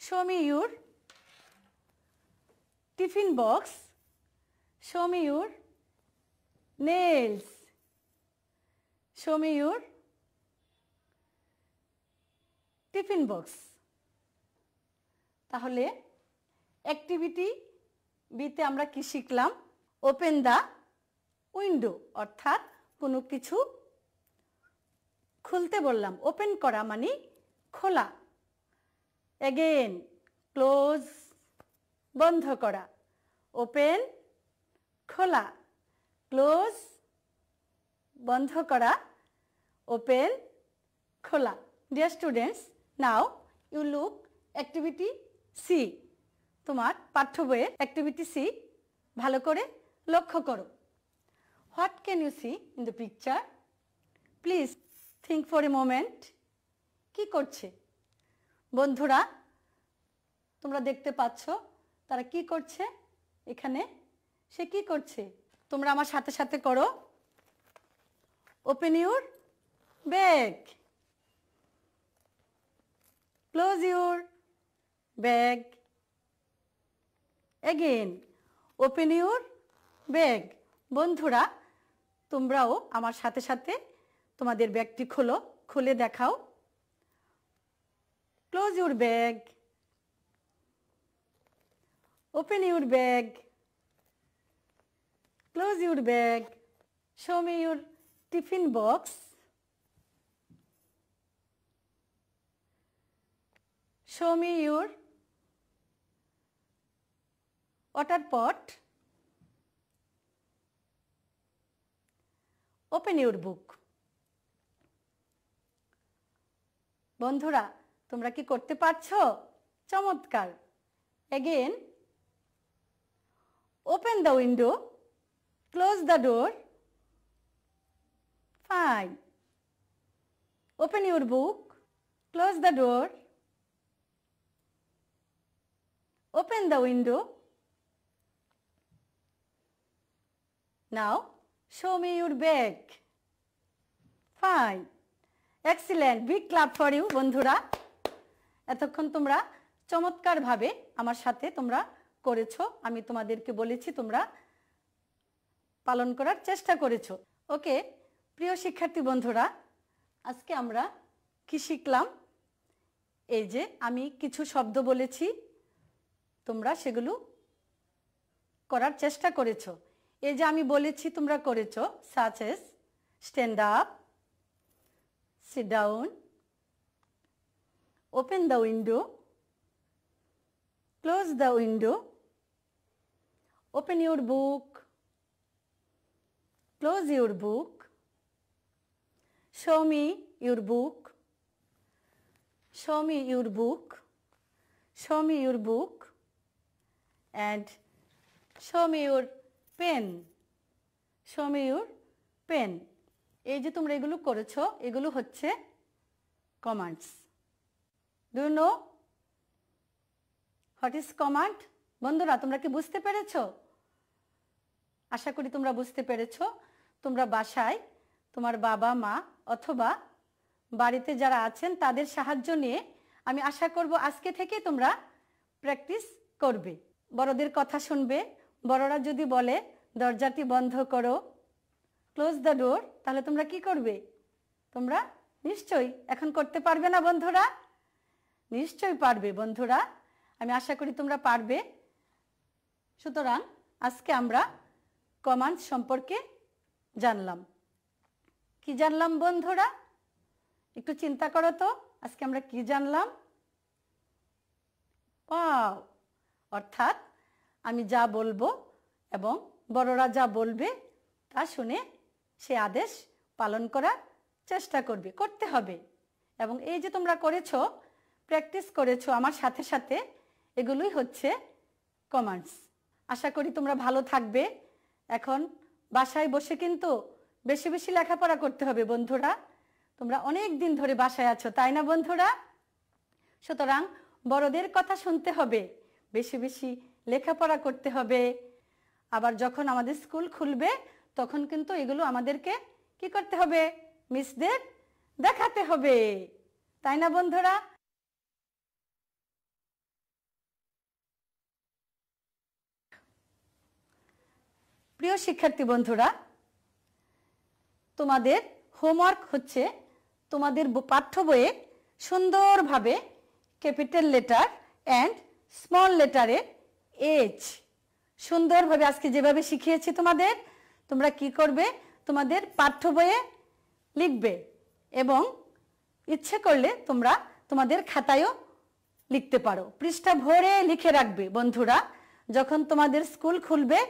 show me your tiffin box Show nails your tiffin box তাহলে অ্যাক্টিভিটি বিতে আমরা কি শিখলাম ওপেন দ্য উইন্ডো অর্থাৎ কোনো কিছু খুলতে বললাম ওপেন করা মানে খোলা এগেন ক্লোজ বন্ধ করা ওপেন খোলা ক্লোজ বন্ধ করা ওপেন খোলা dear students now you look activity C তোমার পাঠ্য বইয়ে অ্যাক্টিভিটি সি ভালো করে লক্ষ্য করো what can you see in the picture please think for a moment কি করছে বন্ধুরা তোমরা দেখতে পাচ্ছ তারা কি করছে এখানে সে কি করছে তোমরা আমার সাথে সাথে করো open your bag close your bag again open your bag বন্ধুরা তোমরাও আমার সাথে সাথে তোমাদের ব্যাগটি খোলো খুলে দেখাও close your bag Open your bag. Close your bag. Show me your tiffin box. Show me your water pot. Open your book. বন্ধুরা তোমরা কি করতে পারছো চমৎকার again Open the window. Close the door. Fine. Open your book. Close the door. Open the window. Now, show me your bag. Fine. Excellent big clap for you বন্ধুরা এতক্ষণ তোমরা চমৎকারভাবে আমার সাথে তোমরা করেছো আমি তোমাদেরকে বলেছি তোমরা পালন করার চেষ্টা করেছ ওকে প্রিয় শিক্ষার্থী বন্ধুরা আজকে আমরা কি শিখলাম এই যে আমি কিছু শব্দ বলেছি তোমরা সেগুলো করার চেষ্টা করেছ এই যে আমি বলেছি তোমরা করেছ such as stand up sit down open the window close the window Open your book. Close your book. Show me your book. Show me your book. Show me your book. And show me your pen. Show me your pen. এই যে তোমরা এগুলো করেছো এগুলো হচ্ছে commands do know what is command বন্ধুরা তোমরা কি বুঝতে পেরেছো আশা করি তোমরা বুঝতে পেরেছ তোমরা বাসায় তোমার বাবা মা অথবা বাড়িতে যারা আছেন তাদের সাহায্য নিয়ে আমি আশা করব আজকে থেকে তোমরা প্র্যাকটিস করবে বড়দের কথা শুনবে বড়রা যদি বলে দরজাটি বন্ধ করো ক্লোজ দ্য ডোর তাহলে তোমরা কি করবে তোমরা নিশ্চয়ই এখন করতে পারবে না বন্ধুরা নিশ্চয়ই পারবে বন্ধুরা আমি আশা করি তোমরা পারবে সুতরাং আজকে আমরা কমান্ড সম্পর্কে জানলাম কি জানলাম বন্ধুরা একটু চিন্তা করো তো আজকে আমরা কি জানলাম পাও অর্থাৎ আমি যা বলবো এবং বড়রা যা বলবে তা শুনে সে আদেশ পালন করার চেষ্টা করবে করতে হবে এবং এই যে তোমরা করেছো প্র্যাকটিস করেছো আমার সাথে সাথে এগুলোই হচ্ছে কমান্ডস আশা করি তোমরা ভালো থাকবে এখন বাসায় বসে কিন্তু বেশি বেশি লেখাপড়া করতে হবে বন্ধুরা তোমরা অনেক দিন ধরে বাসায় আছো তাই না বন্ধুরা সুতরাং বড়দের কথা শুনতে হবে বেশি বেশি লেখাপড়া করতে হবে আবার যখন আমাদের স্কুল খুলবে তখন কিন্তু এগুলো আমাদেরকে কি করতে হবে মিসদের দেখাতে হবে তাই না বন্ধুরা প্রিয় শিক্ষার্থী বন্ধুরা তোমাদের হোমওয়ার্ক হচ্ছে তোমাদের পাঠ্য বইয়ে সুন্দরভাবে ক্যাপিটাল লেটার অ্যান্ড স্মল লেটারে এজ সুন্দরভাবে আজকে যেভাবে শিখিয়েছি তোমাদের তোমরা কি করবে তোমাদের পাঠ্য বইয়ে লিখবে এবং ইচ্ছে করলে তোমরা তোমাদের খাতায়ও লিখতে পারো পৃষ্ঠা ভরে লিখে রাখবে বন্ধুরা যখন তোমাদের স্কুল খুলবে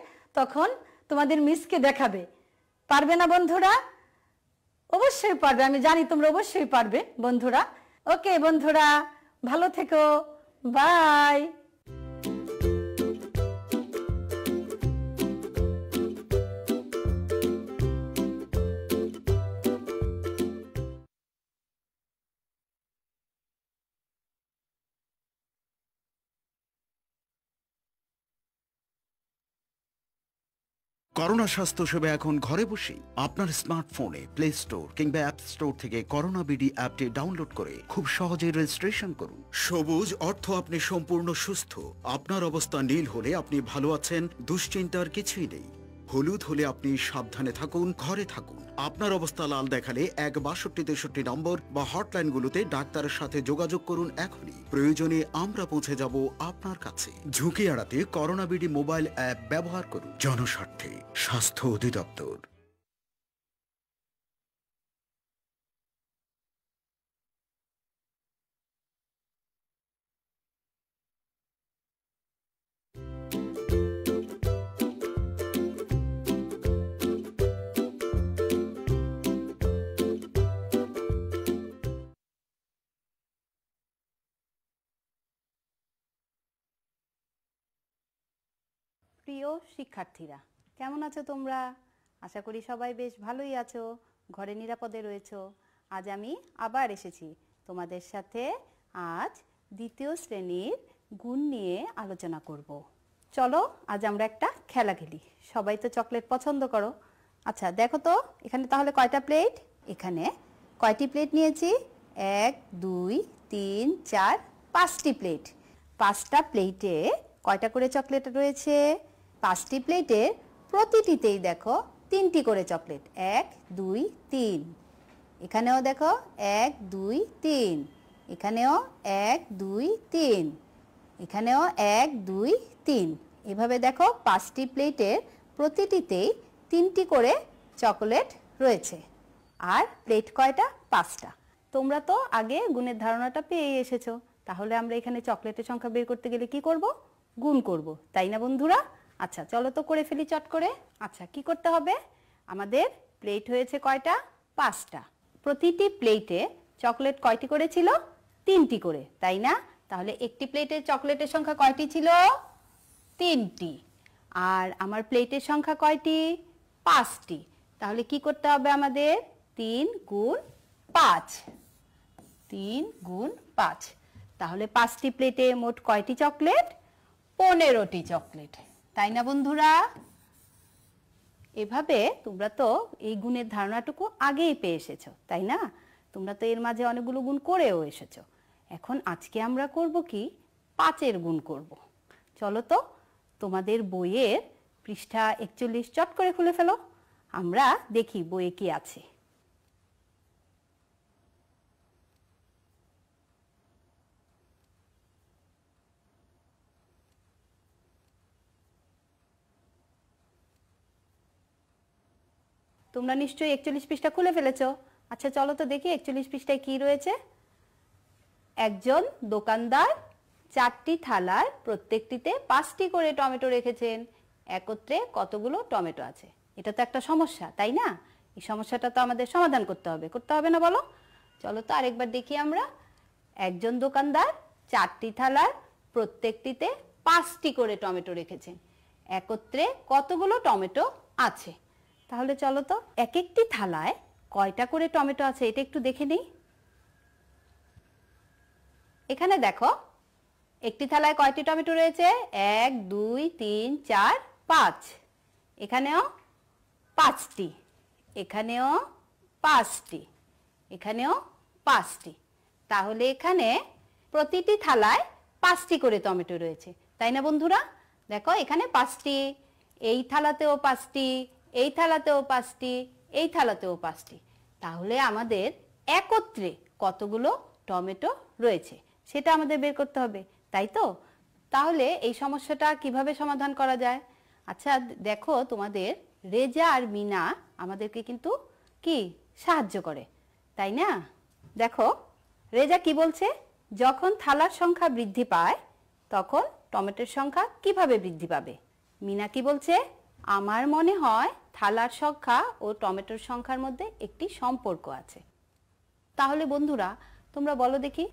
তখন তোমাদের মিসকে দেখাবে পারবে না বন্ধুরা অবশ্যই পারবে আমি জানি তোমরা অবশ্যই পারবে বন্ধুরা ওকে বন্ধুরা ভালো থেকো বাই করোনা সেবা এখন ঘরে বসেই আপনার স্মার্টফোনে প্লে স্টোর কিংবা অ্যাপ স্টোর থেকে করোনা বিডি অ্যাপটি ডাউনলোড করে খুব সহজে রেজিস্ট্রেশন করুন সবুজ অর্থ আপনি সম্পূর্ণ সুস্থ আপনার অবস্থা নীল হলে আপনি ভালো আছেন দুশ্চিন্তার কিছুই নেই হলুদ হলে আপনি সাবধানে থাকুন ঘরে থাকুন আপনার অবস্থা লাল দেখালে এক বাষট্টি তেষট্টি নম্বর বা হটলাইনগুলোতে ডাক্তারের সাথে যোগাযোগ করুন এখনই প্রয়োজনে আমরা পৌঁছে যাব আপনার কাছে ঝুঁকি এড়াতে করোনাবিডি মোবাইল অ্যাপ ব্যবহার করুন জনস্বার্থে স্বাস্থ্য অধিদপ্তর প্রিয় শিক্ষার্থীরা কেমন আছো তোমরা আশা করি সবাই বেশ ভালোই আছো ঘরে নিরাপদে রয়েছ আজ আমি আবার এসেছি তোমাদের সাথে আজ দ্বিতীয় শ্রেণীর গুণ নিয়ে আলোচনা করব। চলো আজ আমরা একটা খেলা খেলি সবাই তো চকলেট পছন্দ করো আচ্ছা দেখো তো এখানে তাহলে কয়টা প্লেট এখানে কয়টি প্লেট নিয়েছি এক দুই তিন চার পাঁচটি প্লেট পাঁচটা প্লেটে কয়টা করে চকলেট রয়েছে পাঁচটি প্লেটে প্রতিটিতেই দেখো তিনটি করে চকলেট এক দুই তিন এখানেও দেখো এক দুই তিন এখানেও এক দুই তিন এখানেও এক দুই তিন এভাবে দেখো পাঁচটি প্লেটের প্রতিটিতেই তিনটি করে চকলেট রয়েছে আর প্লেট কয়টা পাঁচটা তোমরা তো আগে গুণের ধারণাটা পেয়ে এসেছো তাহলে আমরা এখানে চকলেটের সংখ্যা বের করতে গেলে কি করব গুণ করব তাই না বন্ধুরা আচ্ছা চলো তো করে ফেলি চট করে আচ্ছা কি করতে হবে আমাদের প্লেট হয়েছে কয়টা পাঁচটা প্রতিটি প্লেটে চকলেট কয়টি করে ছিল তিনটি করে তাই না তাহলে একটি প্লেটে চকলেটের সংখ্যা কয়টি ছিল তিনটি আর আমার প্লেটের সংখ্যা কয়টি পাঁচটি তাহলে কি করতে হবে আমাদের তিন গুণ পাঁচ তিন গুণ পাঁচ তাহলে পাঁচটি প্লেটে মোট কয়টি চকলেট পনেরোটি চকলেট তাই না বন্ধুরা এভাবে তোমরা তো এই গুণের ধারণাটুকু আগেই পেয়ে এসেছো তাই না তোমরা তো এর মাঝে অনেকগুলো গুণ করেও এসেছো এখন আজকে আমরা করব কি পাঁচের গুণ করব। চলো তো তোমাদের বইয়ের পৃষ্ঠা একচল্লিশ চট করে খুলে ফেলো আমরা দেখি বইয়ে কি আছে তোমরা নিশ্চয়ই একচল্লিশ পৃষ্ঠা খুলে ফেলেছ আচ্ছা চলো তো দেখি একচল্লিশ পৃষ্ঠায় কি রয়েছে একজন দোকানদার চারটি থালার প্রত্যেকটিতে পাঁচটি করে টমেটো রেখেছেন একত্রে কতগুলো টমেটো আছে এটা তো একটা সমস্যা তাই না এই সমস্যাটা তো আমাদের সমাধান করতে হবে করতে হবে না বলো চলো তো আরেকবার দেখি আমরা একজন দোকানদার চারটি থালার প্রত্যেকটিতে পাঁচটি করে টমেটো রেখেছেন একত্রে কতগুলো টমেটো আছে তাহলে চলো তো এক একটি থালায় কয়টা করে টমেটো আছে এটা একটু দেখে নিই এখানে দেখো একটি থালায় কয়টি টমেটো রয়েছে এক দুই তিন চার পাঁচ এখানেও পাঁচটি এখানেও পাঁচটি এখানেও পাঁচটি তাহলে এখানে প্রতিটি থালায় পাঁচটি করে টমেটো রয়েছে তাই না বন্ধুরা দেখো এখানে পাঁচটি এই থালাতেও পাঁচটি এই থালাতেও পাঁচটি এই থালাতেও পাঁচটি তাহলে আমাদের একত্রে কতগুলো টমেটো রয়েছে সেটা আমাদের বের করতে হবে তাই তো তাহলে এই সমস্যাটা কিভাবে সমাধান করা যায় আচ্ছা দেখো তোমাদের রেজা আর মিনা আমাদেরকে কিন্তু কি সাহায্য করে তাই না দেখো রেজা কি বলছে যখন থালার সংখ্যা বৃদ্ধি পায় তখন টমেটোর সংখ্যা কিভাবে বৃদ্ধি পাবে মিনা কি বলছে আমার মনে হয় থালার সংখ্যা ও টমেটোর সংখ্যার মধ্যে একটি সম্পর্ক আছে তাহলে বন্ধুরা তোমরা বলো দেখি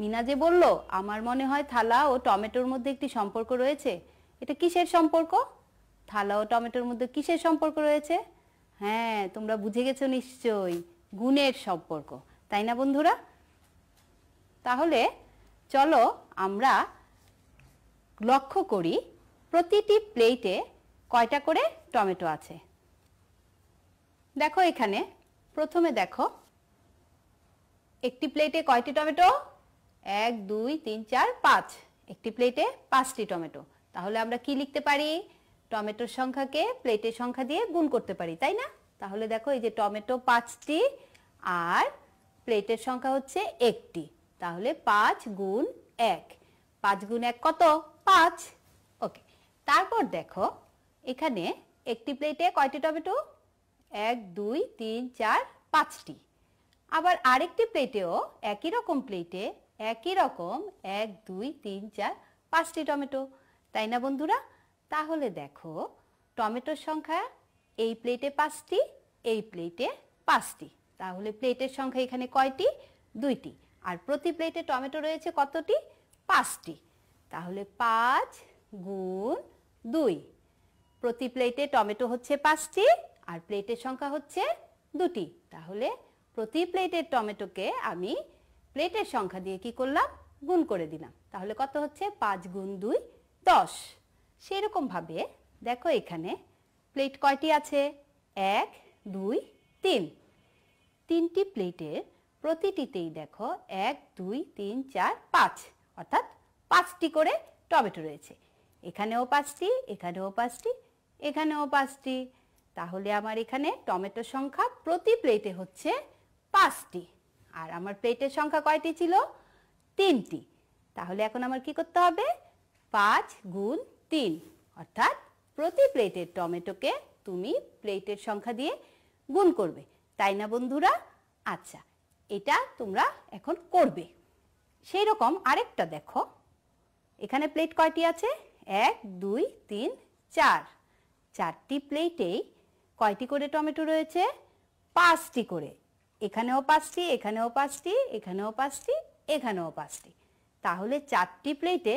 মিনা যে বলল আমার মনে হয় থালা ও টমেটোর মধ্যে একটি সম্পর্ক রয়েছে এটা কিসের সম্পর্ক থালা ও টমেটোর মধ্যে কিসের সম্পর্ক রয়েছে হ্যাঁ তোমরা বুঝে গেছো নিশ্চয়ই গুণের সম্পর্ক তাই না বন্ধুরা তাহলে চলো আমরা লক্ষ্য করি প্রতিটি প্লেটে কয়টা করে টমেটো আছে দেখো এখানে প্রথমে দেখো একটি প্লেটে কয়টি টমেটো এক দুই তিন চার পাঁচ একটি প্লেটে পাঁচটি টমেটো তাহলে আমরা কি লিখতে পারি টমেটোর সংখ্যাকে প্লেটের সংখ্যা দিয়ে গুণ করতে পারি তাই না তাহলে দেখো এই যে টমেটো পাঁচটি আর প্লেটের সংখ্যা হচ্ছে একটি তাহলে পাঁচ গুণ এক পাঁচ গুণ এক কত পাঁচ ওকে তারপর দেখো এখানে একটি প্লেটে কয়টি টমেটো এক দুই তিন চার পাঁচটি আবার আরেকটি প্লেটেও একই রকম প্লেটে একই রকম এক দুই তিন চার পাঁচটি টমেটো তাই না বন্ধুরা তাহলে দেখো টমেটোর সংখ্যা এই প্লেটে পাঁচটি এই প্লেটে পাঁচটি তাহলে প্লেটের সংখ্যা এখানে কয়টি দুইটি আর প্রতি প্লেটে টমেটো রয়েছে কতটি পাঁচটি তাহলে পাঁচ গুণ দুই প্রতি প্লেটে টমেটো হচ্ছে পাঁচটি আর প্লেটের সংখ্যা হচ্ছে দুটি তাহলে প্রতি প্লেটের টমেটোকে আমি প্লেটের সংখ্যা দিয়ে কি করলাম গুণ করে দিলাম তাহলে কত হচ্ছে পাঁচ গুণ দুই দশ সেরকমভাবে দেখো এখানে প্লেট কয়টি আছে এক দুই তিন তিনটি প্লেটের প্রতিটিতেই দেখো এক দুই তিন চার পাঁচ অর্থাৎ পাঁচটি করে টমেটো রয়েছে এখানেও পাঁচটি এখানেও পাঁচটি এখানেও পাঁচটি তাহলে আমার এখানে টমেটোর সংখ্যা প্রতি প্লেটে হচ্ছে পাঁচটি আর আমার প্লেটের সংখ্যা কয়টি ছিল তিনটি তাহলে এখন আমার কি করতে হবে পাঁচ গুণ তিন অর্থাৎ প্রতি প্লেটের টমেটোকে তুমি প্লেটের সংখ্যা দিয়ে গুণ করবে তাই না বন্ধুরা আচ্ছা এটা তোমরা এখন করবে সেই রকম আরেকটা দেখো এখানে প্লেট কয়টি আছে এক দুই তিন চার চারটি প্লেটেই কয়টি করে টমেটো রয়েছে পাঁচটি করে এখানেও পাঁচটি এখানেও পাঁচটি এখানেও পাঁচটি এখানেও পাঁচটি তাহলে চারটি প্লেটে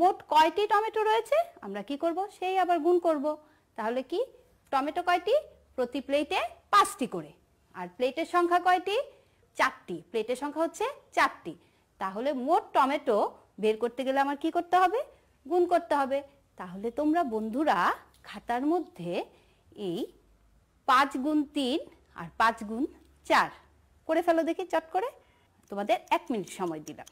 মোট কয়টি টমেটো রয়েছে আমরা কি করব সেই আবার গুণ করব তাহলে কি টমেটো কয়টি প্রতি প্লেটে পাঁচটি করে আর প্লেটের সংখ্যা কয়টি চারটি প্লেটের সংখ্যা হচ্ছে চারটি তাহলে মোট টমেটো বের করতে গেলে আমার কি করতে হবে গুণ করতে হবে তাহলে তোমরা বন্ধুরা খাতার মধ্যে এই পাঁচ গুণ তিন আর পাঁচ গুণ চার করে ফেলো দেখি চট করে তোমাদের এক মিনিট সময় দিলাম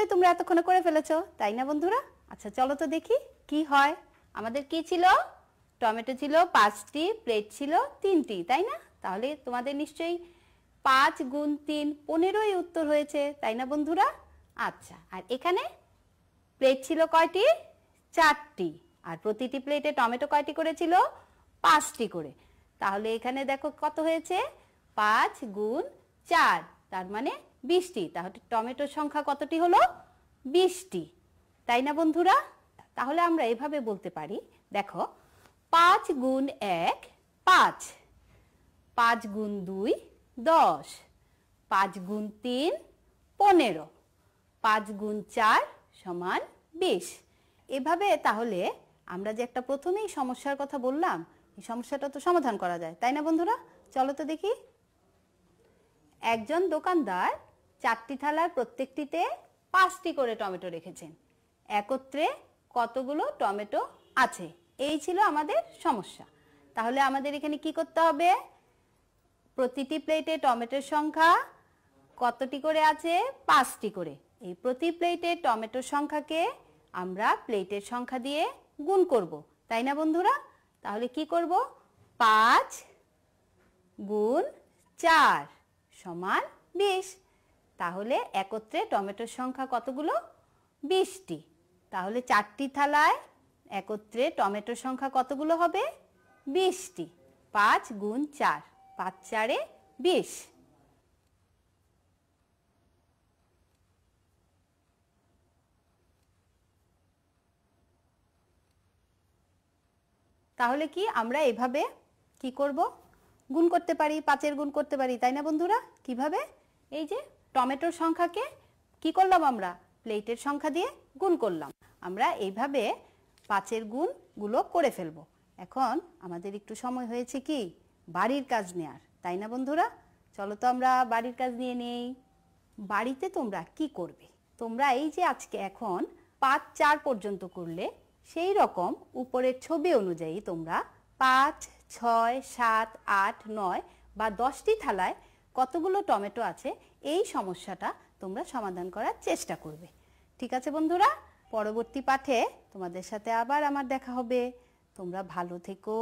নিশ্চয়ই তোমরা এতক্ষণে করে ফেলেছো তাই না বন্ধুরা আচ্ছা চলো তো দেখি কি হয় আমাদের কি ছিল টমেটো ছিল পাঁচটি প্লেট ছিল তিনটি তাই না তাহলে তোমাদের নিশ্চয়ই পাঁচ গুণ তিন পনেরোই উত্তর হয়েছে তাই না বন্ধুরা আচ্ছা আর এখানে প্লেট ছিল কয়টি চারটি আর প্রতিটি প্লেটে টমেটো কয়টি করেছিল পাঁচটি করে তাহলে এখানে দেখো কত হয়েছে পাঁচ গুণ চার তার মানে বিশটি তাহলে টমেটোর সংখ্যা কতটি হলো বিশটি তাই না বন্ধুরা তাহলে আমরা এভাবে বলতে পারি দেখো পাঁচ গুণ এক পাঁচ পাঁচ গুণ দুই দশ পাঁচ গুণ তিন পনেরো পাঁচ গুণ চার সমান বিশ এভাবে তাহলে আমরা যে একটা প্রথমেই সমস্যার কথা বললাম এই সমস্যাটা তো সমাধান করা যায় তাই না বন্ধুরা চলো তো দেখি একজন দোকানদার চারটি থালার প্রত্যেকটিতে পাঁচটি করে টমেটো রেখেছেন একত্রে কতগুলো টমেটো আছে এই ছিল আমাদের সমস্যা তাহলে আমাদের এখানে কি করতে হবে প্রতিটি প্লেটে টমেটোর সংখ্যা কতটি করে আছে পাঁচটি করে এই প্রতি প্লেটে টমেটোর সংখ্যাকে আমরা প্লেটের সংখ্যা দিয়ে গুণ করব তাই না বন্ধুরা তাহলে কি করব পাঁচ গুণ চার সমান বিশ তাহলে একত্রে টমেটোর সংখ্যা কতগুলো বিশটি তাহলে চারটি থালায় একত্রে টমেটোর সংখ্যা কতগুলো হবে বিশটি পাঁচ গুণ চার পাঁচ চারে বিশ তাহলে কি আমরা এভাবে কি করবো গুণ করতে পারি পাঁচের গুণ করতে পারি তাই না বন্ধুরা কিভাবে এই যে টমেটোর সংখ্যাকে কি করলাম আমরা প্লেটের সংখ্যা দিয়ে গুণ করলাম আমরা এইভাবে পাঁচের গুণগুলো করে ফেলব এখন আমাদের একটু সময় হয়েছে কি বাড়ির কাজ নেওয়ার তাই না বন্ধুরা চলো তো আমরা বাড়ির কাজ নিয়ে নেই বাড়িতে তোমরা কি করবে তোমরা এই যে আজকে এখন পাঁচ চার পর্যন্ত করলে সেই রকম উপরের ছবি অনুযায়ী তোমরা পাঁচ ছয় সাত আট নয় বা দশটি থালায় কতগুলো টমেটো আছে এই সমস্যাটা তোমরা সমাধান করার চেষ্টা করবে ঠিক আছে বন্ধুরা পরবর্তী পাঠে তোমাদের সাথে আবার আমার দেখা হবে তোমরা ভালো থেকো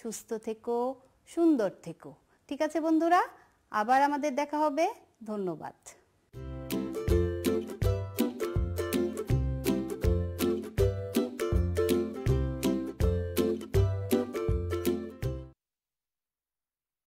সুস্থ থেকো সুন্দর থেকো ঠিক আছে বন্ধুরা আবার আমাদের দেখা হবে ধন্যবাদ